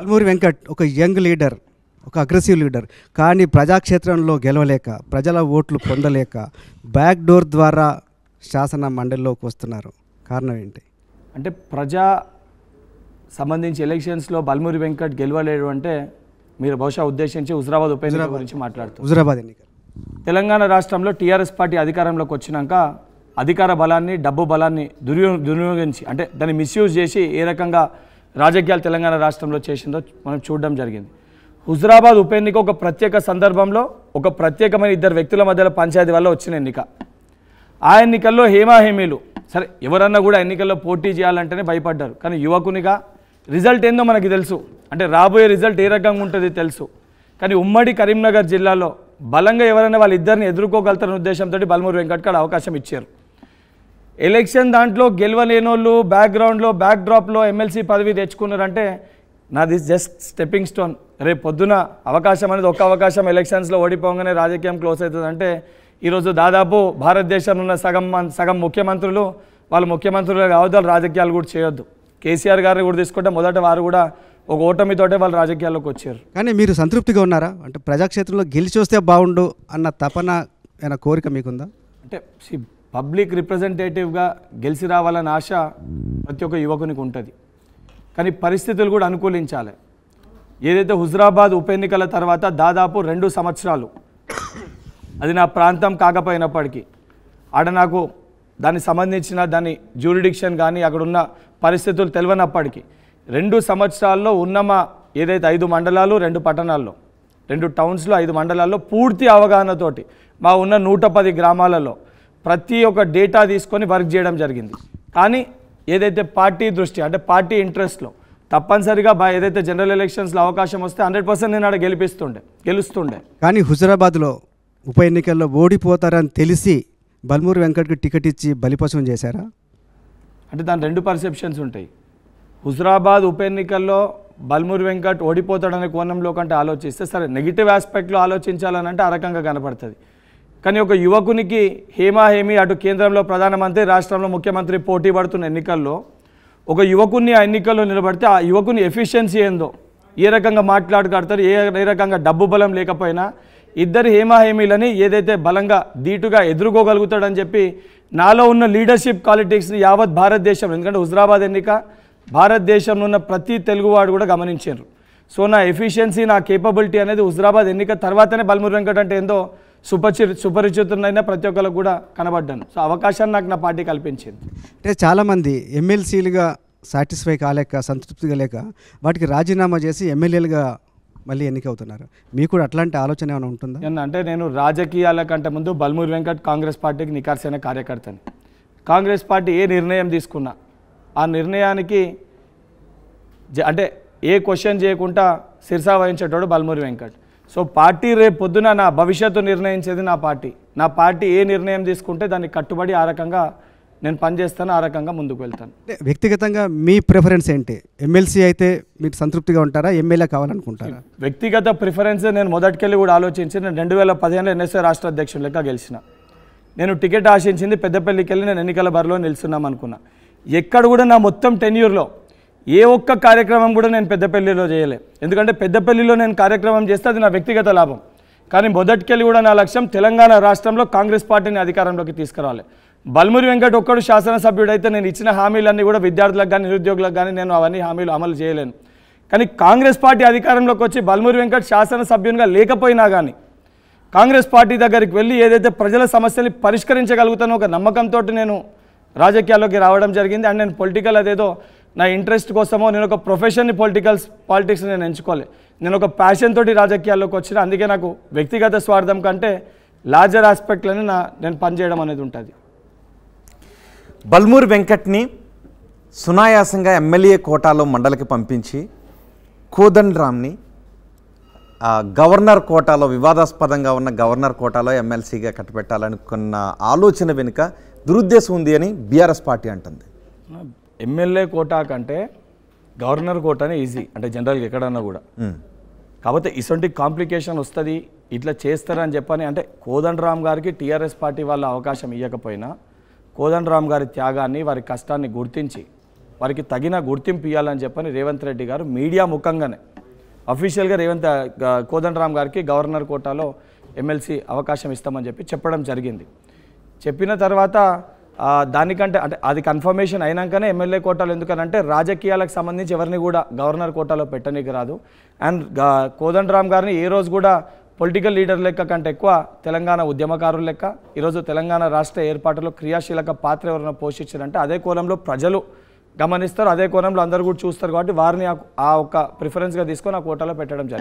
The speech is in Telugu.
అల్మూరి వెంకట్ ఒక యంగ్ లీడర్ ఒక అగ్రెసివ్ లీడర్ కానీ ప్రజాక్షేత్రంలో గెలవలేక ప్రజల ఓట్లు పొందలేక బ్యాక్ డోర్ ద్వారా శాసన మండలిలోకి వస్తున్నారు కారణం ఏంటి అంటే ప్రజా సంబంధించి ఎలక్షన్స్లో బల్మూరి వెంకట్ గెలవలేడు అంటే మీరు బహుశా ఉద్దేశించి హుజరాబాద్ ఉప ఎన్నికల గురించి మాట్లాడుతారు హుజరాబాద్ ఎన్నికలు తెలంగాణ రాష్ట్రంలో టీఆర్ఎస్ పార్టీ అధికారంలోకి వచ్చినాక అధికార బలాన్ని డబ్బు బలాన్ని దుర్వినియోగించి అంటే దాన్ని మిస్యూజ్ చేసి ఏ రకంగా రాజకీయాలు తెలంగాణ రాష్ట్రంలో చేసిందో మనం చూడడం జరిగింది హుజరాబాద్ ఉప ఎన్నిక ఒక ప్రత్యేక సందర్భంలో ఒక ప్రత్యేకమైన ఇద్దరు వ్యక్తుల మధ్యలో పంచాయతీ వల్ల వచ్చిన ఎన్నిక ఆ ఎన్నికల్లో హేమాహేమీలు సరే ఎవరన్నా కూడా ఎన్నికల్లో పోటీ చేయాలంటేనే భయపడ్డారు కానీ యువకునిగా రిజల్ట్ ఏందో మనకి తెలుసు అంటే రాబోయే రిజల్ట్ ఏ రకంగా ఉంటుంది తెలుసు కానీ ఉమ్మడి కరీంనగర్ జిల్లాలో బలంగా ఎవరైనా వాళ్ళిద్దరిని ఎదుర్కోగలుగుతారనే ఉద్దేశంతో బలమూరు వెంకట్కి అవకాశం ఇచ్చారు ఎలక్షన్ దాంట్లో గెలవలేనోళ్ళు బ్యాక్గ్రౌండ్లో బ్యాక్ డ్రాప్లో ఎమ్మెల్సీ పదవి తెచ్చుకున్నారంటే నాది జస్ట్ స్టెప్పింగ్ స్టోన్ రేపు పొద్దున అవకాశం అనేది ఒక అవకాశం ఎలక్షన్స్లో ఓడిపోగానే రాజకీయం క్లోజ్ అవుతుందంటే ఈరోజు దాదాపు భారతదేశంలో ఉన్న సగం సగం ముఖ్యమంత్రులు వాళ్ళు ముఖ్యమంత్రులు కావద్దు రాజకీయాలు కూడా చేయొద్దు కేసీఆర్ గారిని కూడా తీసుకుంటే మొదట వారు కూడా ఒక ఓటమితోటే వాళ్ళు రాజకీయాల్లోకి వచ్చారు కానీ మీరు సంతృప్తిగా ఉన్నారా అంటే ప్రజాక్షేత్రంలో గెలిచి వస్తే బాగుండు అన్న తపన ఏమైనా కోరిక మీకుందా అంటే పబ్లిక్ రిప్రజెంటేటివ్గా గెలిచి రావాలని ఆశ ప్రతి ఒక్క యువకునికి ఉంటుంది కానీ పరిస్థితులు కూడా అనుకూలించాలి ఏదైతే హుజరాబాద్ ఉప ఎన్నికల తర్వాత దాదాపు రెండు సంవత్సరాలు అది నా ప్రాంతం కాకపోయినప్పటికీ ఆడ నాకు దానికి సంబంధించిన దాని జ్యూరిడిక్షన్ కానీ అక్కడున్న పరిస్థితులు తెలియనప్పటికీ రెండు సంవత్సరాల్లో ఉన్నమా ఏదైతే ఐదు మండలాలు రెండు పట్టణాల్లో రెండు టౌన్స్లో ఐదు మండలాల్లో పూర్తి అవగాహనతోటి మా ఉన్న నూట పది గ్రామాలలో ప్రతి ఒక్క డేటా తీసుకొని వర్క్ చేయడం జరిగింది కానీ ఏదైతే పార్టీ దృష్టి అంటే పార్టీ ఇంట్రెస్ట్లో తప్పనిసరిగా ఏదైతే జనరల్ ఎలక్షన్స్లో అవకాశం వస్తే హండ్రెడ్ పర్సెంట్ నేను ఆడ గెలిపిస్తుండే గెలుస్తుండే కానీ హుజరాబాద్లో ఉప ఎన్నికల్లో ఓడిపోతారని తెలిసి బల్మూరి వెంకట్కి టికెట్ ఇచ్చి బలిపశం చేశారా అంటే దాని రెండు పర్సెప్షన్స్ ఉంటాయి హుజరాబాద్ ఉప ఎన్నికల్లో బల్మూరి వెంకట్ ఓడిపోతాడనే కోణంలో కంటే ఆలోచిస్తే సరే నెగిటివ్ ఆస్పెక్ట్లో ఆలోచించాలని అంటే ఆ రకంగా కనపడుతుంది కానీ ఒక యువకునికి హేమాహేమి అటు కేంద్రంలో ప్రధానమంత్రి రాష్ట్రంలో ముఖ్యమంత్రి పోటీ పడుతున్న ఎన్నికల్లో ఒక యువకుని ఆ ఎన్నికల్లో నిలబడితే ఆ యువకుని ఎఫిషియన్సీ ఏందో ఏ రకంగా మాట్లాడగడతారు ఏ ఏ రకంగా డబ్బు బలం లేకపోయినా ఇద్దరు హేమాహేమీలని ఏదైతే బలంగా ధీటుగా ఎదుర్కోగలుగుతాడని చెప్పి నాలో ఉన్న లీడర్షిప్ క్వాలిటీస్ని యావత్ భారతదేశంలో ఎందుకంటే హుజరాబాద్ ఎన్నిక భారతదేశంలో ఉన్న ప్రతి తెలుగువాడు కూడా గమనించారు సో నా ఎఫిషియన్సీ నా కేపబిలిటీ అనేది హుజరాబాద్ ఎన్నిక తర్వాతనే బల్మురు వెంకట్ అంటే ఏందో సుపరిచి సుపరిచితులైనా ప్రతి ఒక్కరికి కూడా కనబడ్డాను సో అవకాశాన్ని నాకు నా పార్టీ కల్పించింది అంటే చాలామంది ఎమ్మెల్సీలుగా సాటిస్ఫై కాలేక సంతృప్తిగా లేక వాటికి రాజీనామా చేసి ఎమ్మెల్యేలుగా మళ్ళీ ఎన్నికవుతున్నారు మీకు కూడా అట్లాంటి ఆలోచన ఏమైనా ఉంటుందా అంటే నేను రాజకీయాల కంటే ముందు బల్మూరి వెంకట్ కాంగ్రెస్ పార్టీకి నికార్సైన కార్యకర్తని కాంగ్రెస్ పార్టీ ఏ నిర్ణయం తీసుకున్నా ఆ నిర్ణయానికి అంటే ఏ క్వశ్చన్ చేయకుండా శిరసా వహించేటోడు బల్మూరి వెంకట్ సో పార్టీ రేపు పొద్దున నా భవిష్యత్తు నిర్ణయించేది నా పార్టీ నా పార్టీ ఏ నిర్ణయం తీసుకుంటే దానికి కట్టుబడి ఆ రకంగా నేను పనిచేస్తాను ఆ రకంగా ముందుకు వెళ్తాను వ్యక్తిగతంగా మీ ప్రిఫరెన్స్ ఏంటి ఎమ్మెల్సీ అయితే మీరు సంతృప్తిగా ఉంటారా ఎమ్మెల్యే కావాలనుకుంటారా వ్యక్తిగత ప్రిఫరెన్స్ నేను మొదటికెళ్ళి కూడా ఆలోచించి నేను రెండు వేల పదిహేనులో ఎన్ఎస్ఏ రాష్ట్ర అధ్యక్షుని లెక్క గెలిచిన నేను టికెట్ ఆశించింది పెద్దపల్లికి వెళ్ళి నేను ఎన్నికల బరిలో నిలుస్తున్నాం అనుకున్నా ఎక్కడ కూడా నా మొత్తం టెన్యూర్లో ఏ ఒక్క కార్యక్రమం కూడా నేను పెద్దపల్లిలో చేయలే ఎందుకంటే పెద్దపల్లిలో నేను కార్యక్రమం చేస్తే అది నా వ్యక్తిగత లాభం కానీ మొదటికెళ్ళి కూడా నా లక్ష్యం తెలంగాణ రాష్ట్రంలో కాంగ్రెస్ పార్టీని అధికారంలోకి తీసుకురావాలి బల్మురి వెంకట్ ఒక్కడు శాసనసభ్యుడైతే నేను ఇచ్చిన హామీలన్నీ కూడా విద్యార్థులకు కానీ నిరుద్యోగులకు కానీ నేను అవన్నీ హామీలు అమలు చేయలేను కానీ కాంగ్రెస్ పార్టీ అధికారంలోకి వచ్చి బల్మురి వెంకట్ శాసనసభ్యునిగా లేకపోయినా కానీ కాంగ్రెస్ పార్టీ దగ్గరికి వెళ్ళి ఏదైతే ప్రజల సమస్యని పరిష్కరించగలుగుతానో ఒక నమ్మకంతో నేను రాజకీయాల్లోకి రావడం జరిగింది అండ్ నేను పొలిటికల్ అదేదో నా ఇంట్రెస్ట్ కోసమో నేను ఒక ప్రొఫెషన్ని పొలిటికల్స్ పాలిటిక్స్ నేను ఎంచుకోవాలి నేను ఒక ప్యాషన్ తోటి రాజకీయాల్లోకి వచ్చిన అందుకే నాకు వ్యక్తిగత స్వార్థం కంటే లార్జర్ ఆస్పెక్ట్లని నా నేను పనిచేయడం అనేది ఉంటుంది బల్మూర్ వెంకట్ని సునాయాసంగా ఎమ్మెల్యే కోటాలో మండలికి పంపించి కోదన్ రామ్ని గవర్నర్ కోటాలో వివాదాస్పదంగా ఉన్న గవర్నర్ కోటాలో ఎమ్మెల్సీగా కట్టబెట్టాలనుకున్న ఆలోచన వెనుక దురుద్దేశం ఉంది అని బీఆర్ఎస్ పార్టీ అంటుంది ఎమ్మెల్యే కోటా కంటే గవర్నర్ కోటానే ఈజీ అంటే జనరల్గా ఎక్కడన్నా కూడా కాకపోతే ఇసొంటి కాంప్లికేషన్ వస్తుంది ఇట్లా చేస్తారని చెప్పని అంటే కోదండరామ్ గారికి టీఆర్ఎస్ పార్టీ వాళ్ళ అవకాశం ఇవ్వకపోయినా కోదండరామ్ గారి త్యాగాన్ని వారి కష్టాన్ని గుర్తించి వారికి తగిన గుర్తింపు ఇవ్వాలని చెప్పని రేవంత్ రెడ్డి గారు మీడియా ముఖంగానే అఫీషియల్గా రేవంత్ కోదండరామ్ గారికి గవర్నర్ కోటాలో ఎమ్మెల్సీ అవకాశం ఇస్తామని చెప్పి చెప్పడం జరిగింది చెప్పిన తర్వాత దానికంటే అంటే అది కన్ఫర్మేషన్ అయినాకనే ఎమ్మెల్యే కోటాలు ఎందుకనంటే రాజకీయాలకు సంబంధించి ఎవరిని కూడా గవర్నర్ కోటాలో పెట్టనీకి రాదు అండ్ కోదండరామ్ గారిని ఏ రోజు కూడా పొలిటికల్ లీడర్ లెక్క కంటే ఎక్కువ తెలంగాణ ఉద్యమకారుల లెక్క ఈరోజు తెలంగాణ రాష్ట్ర ఏర్పాటులో క్రియాశీలక పాత్ర ఎవరైనా పోషించారంటే అదే కోణంలో ప్రజలు గమనిస్తారు అదే కోణంలో అందరూ కూడా చూస్తారు కాబట్టి వారిని ఆ ఒక ప్రిఫరెన్స్గా తీసుకొని ఆ కోటాలో పెట్టడం జరిగింది